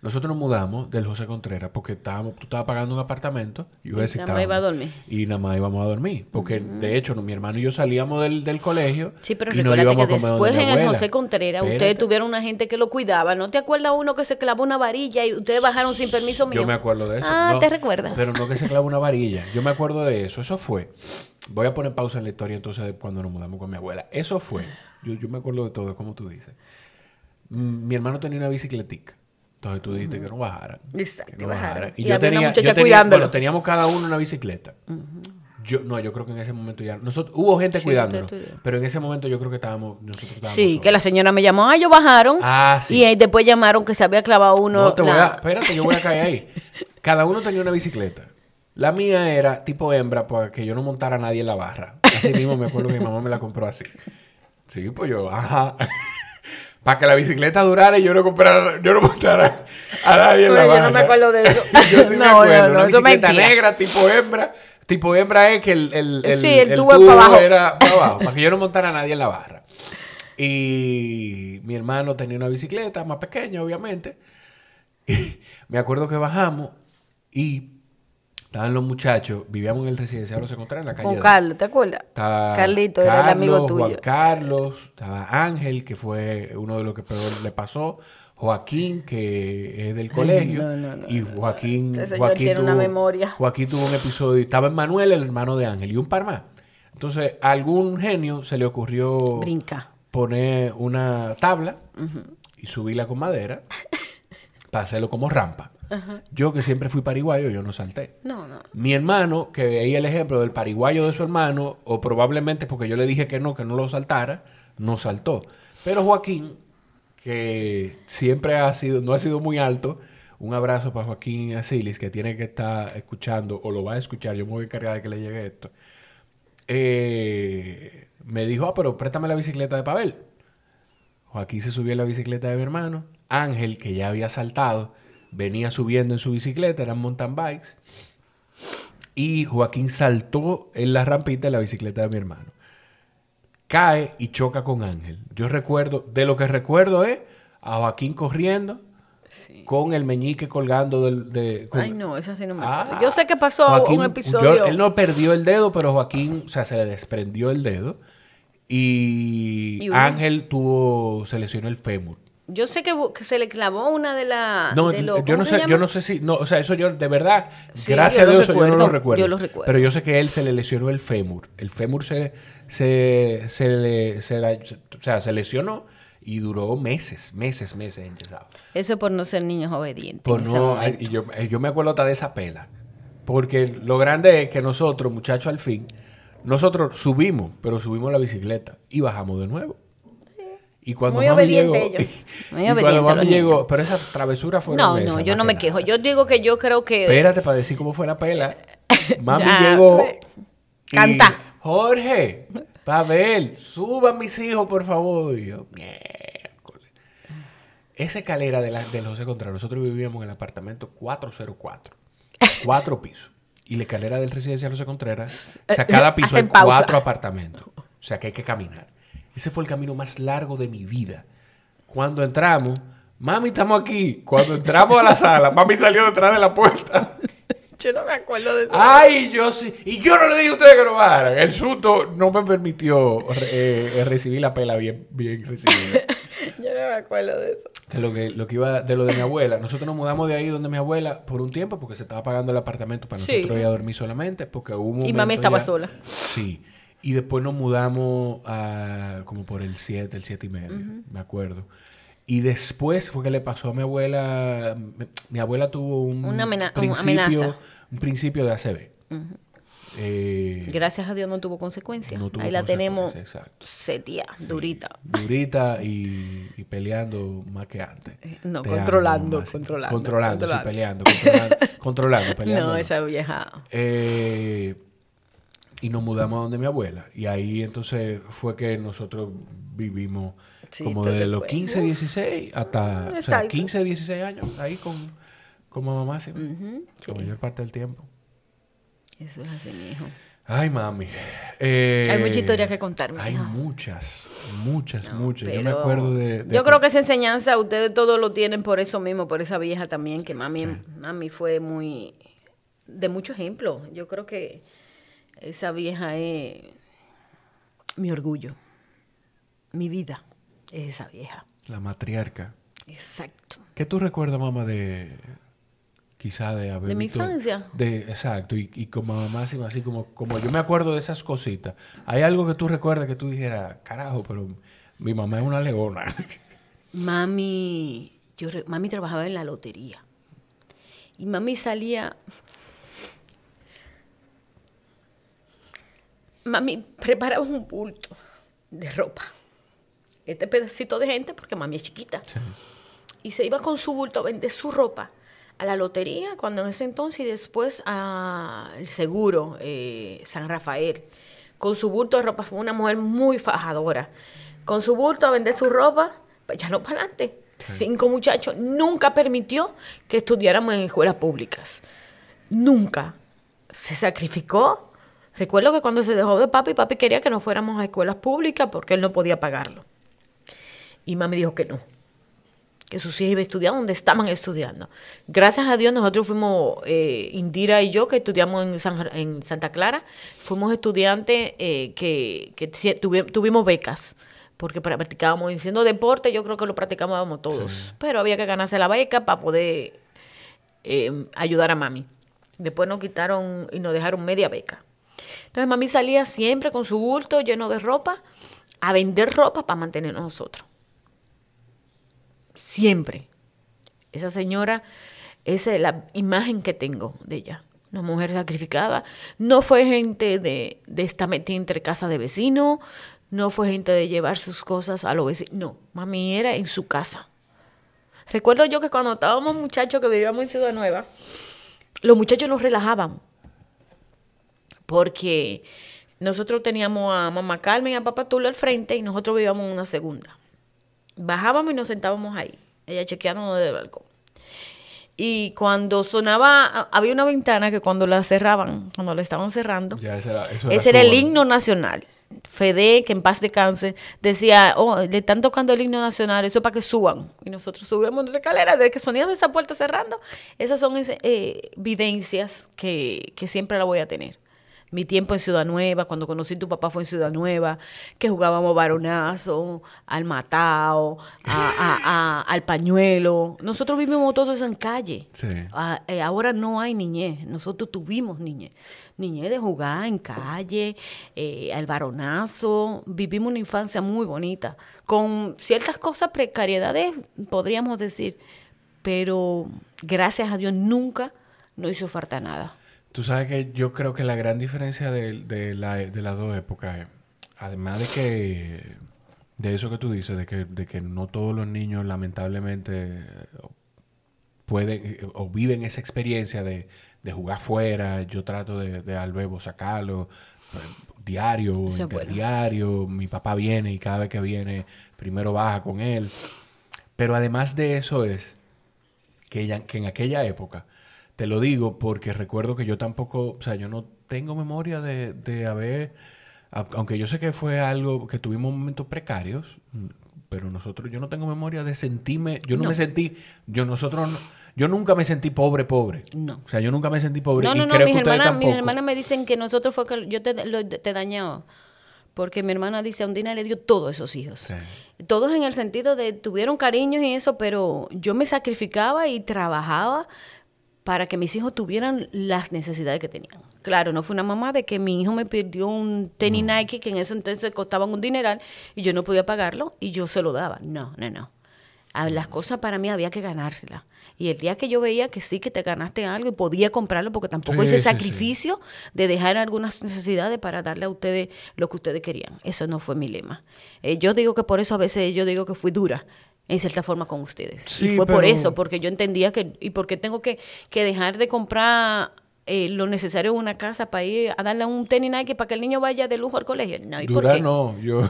Nosotros nos mudamos del José Contreras porque estábamos, tú estabas pagando un apartamento y yo decía, nada más a dormir. Y nada más íbamos a dormir. Porque de hecho, mi hermano y yo salíamos del, colegio. Sí, pero y nos que después en el José Contreras ustedes tuvieron una gente que lo cuidaba. ¿No te acuerdas uno que se clavó una varilla y ustedes bajaron sin permiso mío? Yo me acuerdo de eso. Ah, te recuerdas. Pero no que se clavó una varilla. Yo me acuerdo de eso. Eso fue. Voy a poner pausa en la historia entonces de cuando nos mudamos con mi abuela. Eso fue. Yo, me acuerdo de todo, como tú dices. Mm, mi hermano tenía una bicicletica entonces tú dijiste que no bajaran. Exacto. Que no bajaran. Y, yo tenía, yo bueno, teníamos cada uno una bicicleta. Yo, no, yo creo que en ese momento ya. Nosotros, hubo gente cuidándolo Pero en ese momento yo creo que estábamos. sí, que la señora me llamó, ah, yo bajaron. Ah, sí. Y después llamaron que se había clavado uno. No, te voy a, espérate, yo voy a caer ahí. Cada uno tenía una bicicleta. La mía era tipo hembra para que yo no montara a nadie en la barra. Así mismo me acuerdo que mi mamá me la compró así. Sí, pues yo, ajá para que la bicicleta durara y yo no comprara, yo no montara a nadie en la barra. Yo no me acuerdo de eso. yo sí me acuerdo. una bicicleta negra tipo hembra. Tipo hembra es que el, el, el, tubo, era para abajo, para que yo no montara a nadie en la barra. Y mi hermano tenía una bicicleta más pequeña, obviamente. Y me acuerdo que bajamos y Estaban los muchachos, vivíamos en el residencial Los encontraron en la calle. Con Carlos, ¿te acuerdas? Estaba Carlito, era el amigo tuyo. Juan Carlos, estaba Ángel, que fue uno de los que peor le pasó. Joaquín, que es del colegio. y Joaquín. Joaquín tuvo, Joaquín tuvo un episodio. Estaba Manuel, el hermano de Ángel, y un par más. Entonces, a algún genio se le ocurrió. Poner una tabla y subirla con madera para hacerlo como rampa. Yo que siempre fui pariguayo, yo no salté. No, no. Mi hermano, que veía el ejemplo del pariguayo de su hermano, o probablemente porque yo le dije que no, que no lo saltara, no saltó. Pero Joaquín, que siempre ha sido, no ha sido muy alto, un abrazo para Joaquín Asilis, que tiene que estar escuchando, o lo va a escuchar, yo me voy a encargar de que le llegue esto. Eh, me dijo, ah, pero préstame la bicicleta de Pavel. Joaquín se subió a la bicicleta de mi hermano. Ángel, que ya había saltado, venía subiendo en su bicicleta, eran mountain bikes, y Joaquín saltó en la rampita de la bicicleta de mi hermano. Cae y choca con Ángel. Yo recuerdo, de lo que recuerdo es a Joaquín corriendo, con el meñique colgando del... De, Ay, no, eso sí no me ah, yo sé que pasó un episodio... él no perdió el dedo, pero Joaquín, o sea, se le desprendió el dedo. Y, ¿Y Ángel tuvo... se lesionó el fémur. Yo sé que, se le clavó una de las. No, yo, no sé, yo no sé si. No, o sea, eso yo, de verdad, gracias a Dios, yo no lo recuerdo. Pero yo sé que él se le lesionó el fémur. El fémur se, se, se, le, se lesionó y duró meses, meses, meses Eso por no ser niños obedientes. Por no, yo, eh, yo me acuerdo hasta de esa pela. Porque lo grande es que nosotros, muchachos, al fin, nosotros subimos, pero subimos la bicicleta y bajamos de nuevo. Muy obediente ellos. Muy obediente. Cuando mami llegó, pero esa travesura fue... No, no, yo no me quejo. Yo digo que yo creo que. Espérate para decir cómo fue la pela. Mami llegó. Pues, canta. Jorge, Pavel, suban mis hijos, por favor. Y yo, miércoles. Esa escalera de, la, de José Contreras, nosotros vivíamos en el apartamento 404, cuatro pisos. Y la escalera del residencial José Contreras, o sea, cada piso en cuatro apartamentos. O sea, que hay que caminar. Ese fue el camino más largo de mi vida. Cuando entramos, mami, estamos aquí. Cuando entramos a la sala, mami salió detrás de la puerta. Yo no me acuerdo de eso. Ay, yo sí. Y yo no le dije a ustedes que bajaran. El susto no me permitió eh, eh, recibir la pela bien, recibida. yo no me acuerdo de eso. De lo que, iba, de lo de mi abuela. Nosotros nos mudamos de ahí donde mi abuela por un tiempo porque se estaba pagando el apartamento para nosotros ir a dormir solamente porque hubo un Y mami estaba sola. Sí. Y después nos mudamos como por el 7, el 7 y medio, me acuerdo. Y después fue que le pasó a mi abuela. Mi, abuela tuvo un, principio, un principio de acb eh, Gracias a Dios no tuvo consecuencias. Ahí la tenemos setía, durita. durita y, peleando más que antes. Eh, no, controlando, controlando, controlando. sí, peleando, controlando, controlando, peleando. No, esa vieja. Eh, y nos mudamos a donde mi abuela. Y ahí entonces fue que nosotros vivimos como desde los 15, 16 hasta los 15, 16 años ahí con, mamá, ¿sí? mayor parte del tiempo. Eso es así, mi hijo. Ay, mami. hay eh, mucha historia que contar, mi Hay muchas, muchas, muchas. Yo me acuerdo de, Yo creo que esa enseñanza ustedes todos lo tienen por eso mismo, por esa vieja también, que mami, mami fue muy... De mucho ejemplo. Yo creo que esa vieja es mi orgullo, mi vida, es esa vieja. La matriarca. Exacto. ¿Qué tú recuerdas, mamá, de quizá de haber... De mi infancia. De, exacto, y, como mamá, así como, como yo me acuerdo de esas cositas, ¿hay algo que tú recuerdas que tú dijeras, carajo, pero mi mamá es una leona? mami, yo, mami trabajaba en la lotería. Y mami salía mami preparaba un bulto de ropa. Este pedacito de gente, porque mami es chiquita. Y se iba con su bulto a vender su ropa a la lotería, cuando en ese entonces, y después al seguro, eh, San Rafael. Con su bulto de ropa, fue una mujer muy fajadora. Con su bulto a vender su ropa, pues ya no para adelante. Cinco muchachos. Nunca permitió que estudiáramos en escuelas públicas. Nunca. Se sacrificó Recuerdo que cuando se dejó de papi, papi quería que nos fuéramos a escuelas públicas porque él no podía pagarlo. Y mami dijo que no, que sus hijos iban a estudiar donde estaban estudiando. Gracias a Dios nosotros fuimos, eh, Indira y yo, que estudiamos en, Santa Clara, fuimos estudiantes eh, que, tuvimos becas, porque practicábamos, haciendo deporte yo creo que lo practicábamos todos, pero había que ganarse la beca para poder eh, ayudar a mami. Después nos quitaron y nos dejaron media beca. Entonces mami salía siempre con su bulto lleno de ropa a vender ropa para mantenernos nosotros. Siempre. Esa señora, esa es la imagen que tengo de ella. Una mujer sacrificada. No fue gente de, de estar metida entre casa de vecino. No fue gente de llevar sus cosas a los vecinos. No, mami era en su casa. Recuerdo yo que cuando estábamos muchachos que vivíamos en Ciudad Nueva, los muchachos nos relajaban porque nosotros teníamos a mamá Carmen y a papá Tulo al frente y nosotros vivíamos en una segunda. Bajábamos y nos sentábamos ahí, ella chequeándonos desde el balcón. Y cuando sonaba, ah, había una ventana que cuando la cerraban, cuando la estaban cerrando, ese era, el himno nacional. Fede, que en paz descanse, decía, oh, le están tocando el himno nacional, eso para que suban. Y nosotros subíamos esa escalera, desde que soníamos esa puerta cerrando, esas son eh, vivencias que, que siempre la voy a tener mi tiempo en Ciudad Nueva, cuando conocí a tu papá fue en Ciudad Nueva, que jugábamos varonazo, al matao, al pañuelo. Nosotros vivimos todo eso en calle. Eh, ahora no hay niñez, nosotros tuvimos niñez. Niñez de jugar en calle, eh, al varonazo, vivimos una infancia muy bonita, con ciertas cosas, precariedades, podríamos decir, pero gracias a Dios nunca nos hizo falta nada. Tú sabes que yo creo que la gran diferencia de, las dos épocas, además de que, de eso que tú dices, de que, no todos los niños lamentablemente pueden o viven esa experiencia de, jugar fuera, yo trato de, al bebo sacarlo, eh, diario, mi papá viene y cada vez que viene primero baja con él. Pero además de eso es que en aquella época te lo digo porque recuerdo que yo tampoco, o sea, yo no tengo memoria de, de haber, aunque yo sé que fue algo que tuvimos momentos precarios, pero nosotros, yo no tengo memoria de sentirme, yo no, me sentí, yo nosotros, yo nunca me sentí pobre, pobre. No. O sea, yo nunca me sentí pobre. No, no, no, mis, hermanas, mis hermanas me dicen que nosotros fue que yo te, te dañaba. Porque mi hermana dice, a día le dio todos esos hijos. Todos en el sentido de tuvieron cariños y eso, pero yo me sacrificaba y trabajaba para que mis hijos tuvieran las necesidades que tenían. Claro, no fue una mamá de que mi hijo me pidió un tenis Nike que en ese entonces costaban un dineral y yo no podía pagarlo y yo se lo daba. No, no, no. Ah, las mm. cosas para mí había que ganárselas. Y el día que yo veía que sí, que te ganaste algo y podía comprarlo, porque tampoco ese hice sacrificio de dejar algunas necesidades para darle a ustedes lo que ustedes querían. Eso no fue mi lema. Eh, yo digo que por eso a veces yo digo que fui dura, en cierta forma con ustedes. Sí, y fue por eso, porque yo entendía que, ¿y por qué tengo que, que dejar de comprar eh, lo necesario en una casa para ir a darle un tenis Nike para que el niño vaya de lujo al colegio? No, ¿y por qué? no, yo...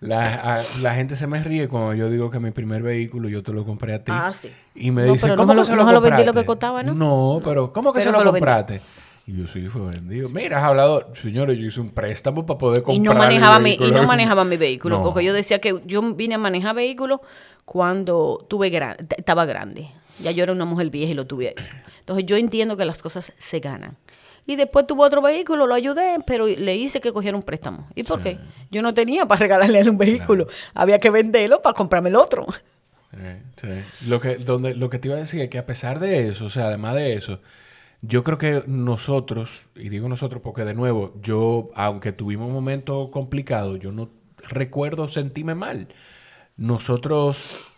La, gente se me ríe cuando yo digo que mi primer vehículo yo te lo compré a ti. Ah, sí. Y me dicen, ¿cómo no que se lo, no lo vendí lo que costaba, ¿no? No, pero ¿cómo que se lo, compraste? Y yo sí, fue vendido. Mira, has hablado, señores, yo hice un préstamo para poder comprar. Y no manejaba mi, y no manejaba mi vehículo, porque yo decía que yo vine a manejar vehículos cuando tuve gran, estaba grande. Ya yo era una mujer vieja y lo tuve ahí. Entonces yo entiendo que las cosas se ganan. Y después tuvo otro vehículo, lo ayudé, pero le hice que cogiera un préstamo. ¿Y por qué? Yo no tenía para regalarle un vehículo. Había que venderlo para comprarme el otro. Lo, que, donde, lo que te iba a decir es que a pesar de eso, o sea, además de eso, yo creo que nosotros, y digo nosotros porque de nuevo, yo, aunque tuvimos un momento complicado, yo no recuerdo sentirme mal nosotros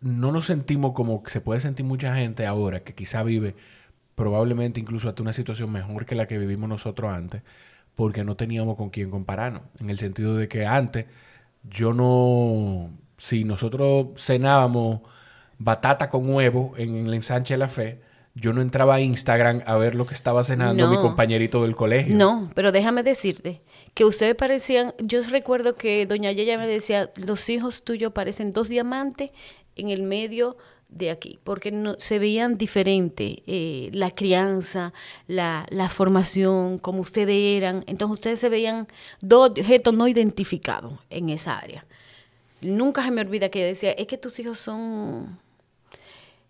no nos sentimos como se puede sentir mucha gente ahora que quizá vive probablemente incluso hasta una situación mejor que la que vivimos nosotros antes, porque no teníamos con quién compararnos, en el sentido de que antes yo no, si nosotros cenábamos batata con huevo en el ensanche de la fe, yo no entraba a Instagram a ver lo que estaba cenando mi compañerito del colegio. No, pero déjame decirte que ustedes parecían, yo recuerdo que doña Yaya me decía, los hijos tuyos parecen dos diamantes en el medio de aquí, porque no, se veían diferente eh, la crianza, la, formación, como ustedes eran. Entonces ustedes se veían dos objetos no identificados en esa área. Nunca se me olvida que decía, es que tus hijos son,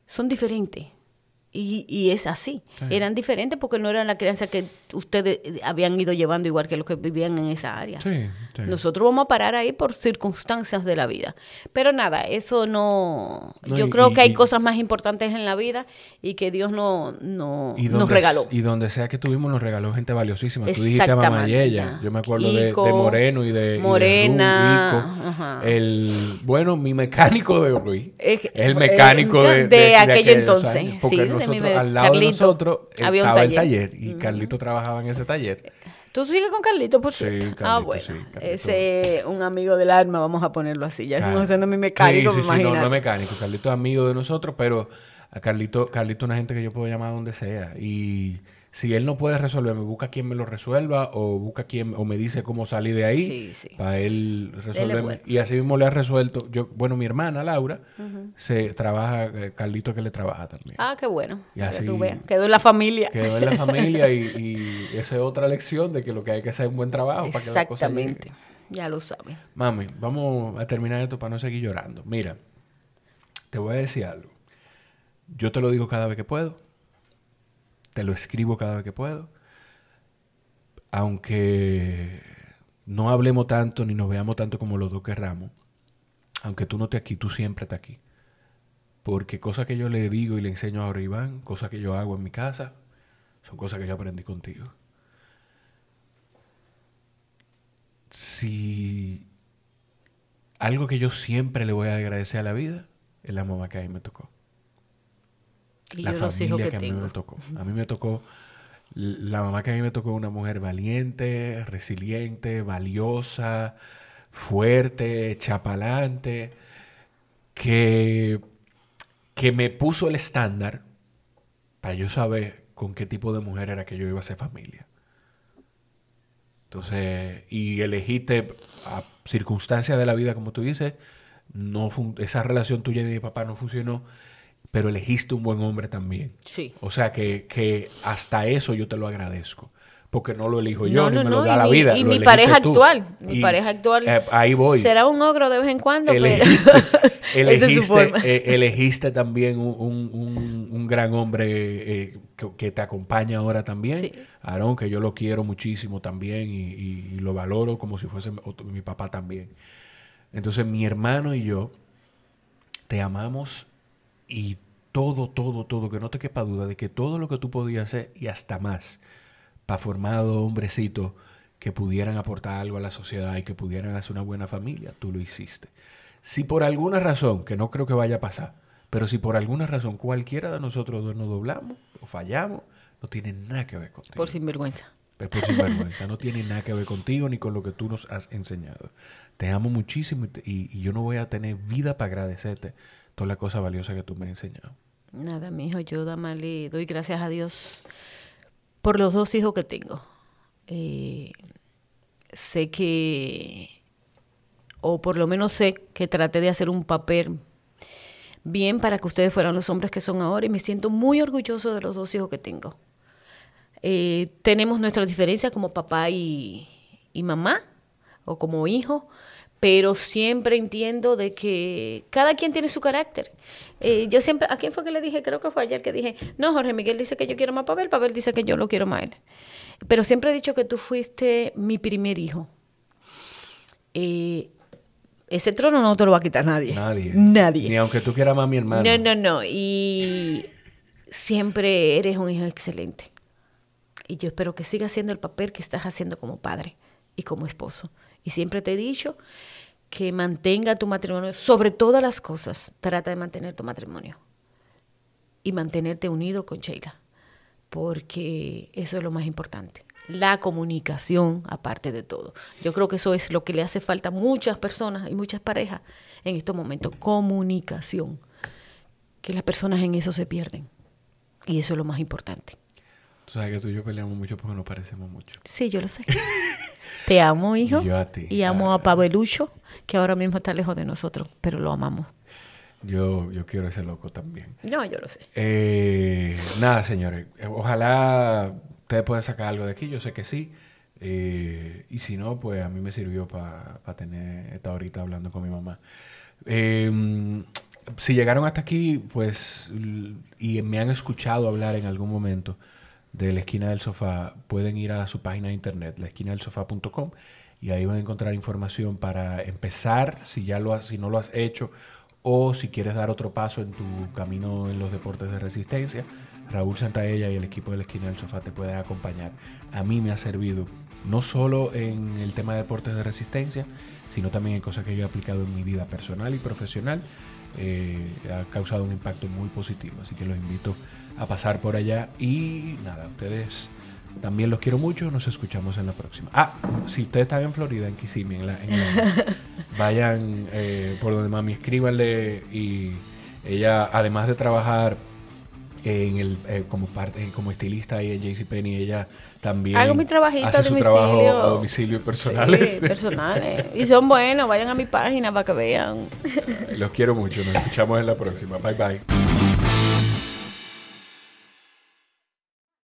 son diferentes y, es así. Eran diferentes porque no eran la crianza que ustedes eh, habían ido llevando igual que los que vivían en esa área. Nosotros vamos a parar ahí por circunstancias de la vida. Pero nada, eso no... yo creo que hay cosas más importantes en la vida y que Dios no, no nos regaló. Y donde sea que tuvimos nos regaló gente valiosísima. Tú dijiste a mamá Yo me acuerdo de, Moreno y de... Morena. el, bueno, mi mecánico de hoy. el mecánico de, de, aquel entonces. sí al lado de nosotros estaba taller. el taller y Carlito trabajaba en ese taller. ¿Tú sigues con Carlito, por cierto? Ah, sí, Carlito, Ah, bueno. Sí, un amigo del alma, vamos a ponerlo así. Ya estamos haciendo mi mecánico, sí, sí, no, no es mecánico. Carlito es amigo de nosotros, pero a Carlito, Carlito es una gente que yo puedo llamar donde sea. Y si él no puede resolverme, busca quien me lo resuelva o busca quien o me dice cómo salir de ahí para él resolverme. Y así mismo le ha resuelto. Yo, bueno, mi hermana Laura se trabaja, eh, Carlito que le trabaja también. Ah, qué bueno. tú veas. Quedó en la familia. Quedó en la familia y, esa es otra lección de que lo que hay que hacer es un buen trabajo Exactamente. Para que ya lo sabes. Mami, vamos a terminar esto para no seguir llorando. Mira, te voy a decir algo. Yo te lo digo cada vez que puedo te lo escribo cada vez que puedo. Aunque no hablemos tanto ni nos veamos tanto como los dos querramos, aunque tú no estés aquí, tú siempre estás aquí. Porque cosas que yo le digo y le enseño a Iván, cosas que yo hago en mi casa, son cosas que yo aprendí contigo. Si algo que yo siempre le voy a agradecer a la vida, es la mamá que ahí me tocó la familia que, a mí me tocó. A mí me tocó, la mamá que a mí me tocó una mujer valiente, resiliente, valiosa, fuerte, chapalante, que, que me puso el estándar para yo saber con qué tipo de mujer era que yo iba a ser familia. Entonces, y elegiste a circunstancias de la vida, como tú dices, no esa relación tuya y de mi papá no funcionó pero elegiste un buen hombre también. Sí. O sea que, hasta eso yo te lo agradezco. Porque no lo elijo yo, ni me lo da la vida. Y mi pareja actual. Mi pareja actual. ahí voy. Será un ogro de vez en cuando, elegiste, pero. Eh, elegiste, también un, gran hombre eh, que, te acompaña ahora también. Sí. Aarón, que yo lo quiero muchísimo también y, lo valoro como si fuese mi papá también. Entonces, mi hermano y yo te amamos y todo, todo, todo, que no te quepa duda de que todo lo que tú podías hacer y hasta más para formar dos que pudieran aportar algo a la sociedad y que pudieran hacer una buena familia, tú lo hiciste. Si por alguna razón, que no creo que vaya a pasar, pero si por alguna razón cualquiera de nosotros dos nos doblamos o fallamos, no tiene nada que ver contigo. Por sinvergüenza. por sinvergüenza, no tiene nada que ver contigo ni con lo que tú nos has enseñado. Te amo muchísimo y yo no voy a tener vida para agradecerte toda la cosa valiosa que tú me has enseñado. Nada, mi hijo, yo, le doy gracias a Dios por los dos hijos que tengo. Eh, sé que, o por lo menos sé que traté de hacer un papel bien para que ustedes fueran los hombres que son ahora y me siento muy orgulloso de los dos hijos que tengo. Eh, tenemos nuestras diferencias como papá y, y mamá, o como hijo, pero siempre entiendo de que cada quien tiene su carácter. Eh, yo siempre, ¿a quién fue que le dije? Creo que fue ayer que dije, no, Jorge Miguel dice que yo quiero más Pavel, Pavel dice que yo lo quiero más él. Pero siempre he dicho que tú fuiste mi primer hijo. Eh, ese trono no te lo va a quitar nadie. Nadie. Ni aunque tú quieras más mi hermano. No, no, no. Y siempre eres un hijo excelente. Y yo espero que siga haciendo el papel que estás haciendo como padre y como esposo. Y siempre te he dicho que mantenga tu matrimonio, sobre todas las cosas, trata de mantener tu matrimonio y mantenerte unido con Sheila, porque eso es lo más importante. La comunicación, aparte de todo. Yo creo que eso es lo que le hace falta a muchas personas y muchas parejas en estos momentos. Comunicación. Que las personas en eso se pierden. Y eso es lo más importante. Tú sabes que tú y yo peleamos mucho porque nos parecemos mucho. Sí, yo lo sé. Te amo, hijo. Yo a ti. Y amo ah. a Pabelucho, que ahora mismo está lejos de nosotros, pero lo amamos. Yo, yo quiero ese loco también. No, yo lo sé. Eh, nada, señores. Eh, ojalá ustedes puedan sacar algo de aquí. Yo sé que sí. Eh, y si no, pues a mí me sirvió para tener esta horita hablando con mi mamá. Em, si llegaron hasta aquí, pues, y me han escuchado hablar en algún momento, de La Esquina del Sofá, pueden ir a su página de internet, laesquinadelsofá.com, y ahí van a encontrar información para empezar, si ya lo has, si no lo has hecho, o si quieres dar otro paso en tu camino en los deportes de resistencia, Raúl Santaella y el equipo de la esquina del sofá te pueden acompañar. A mí me ha servido no solo en el tema de deportes de resistencia, sino también en cosas que yo he aplicado en mi vida personal y profesional. Eh, ha causado un impacto muy positivo, así que los invito a pasar por allá. Y nada, ustedes también los quiero mucho. Nos escuchamos en la próxima. Ah, si ustedes están en Florida, en Kissimmee, en la, vayan eh, por donde mami, escríbanle. Y ella, además de trabajar en el, eh, como parte eh, como estilista ahí en JCPenney ella también hace su trabajo a domicilio personales personales y son buenos vayan a mi página para que vean los quiero mucho nos escuchamos en la próxima bye bye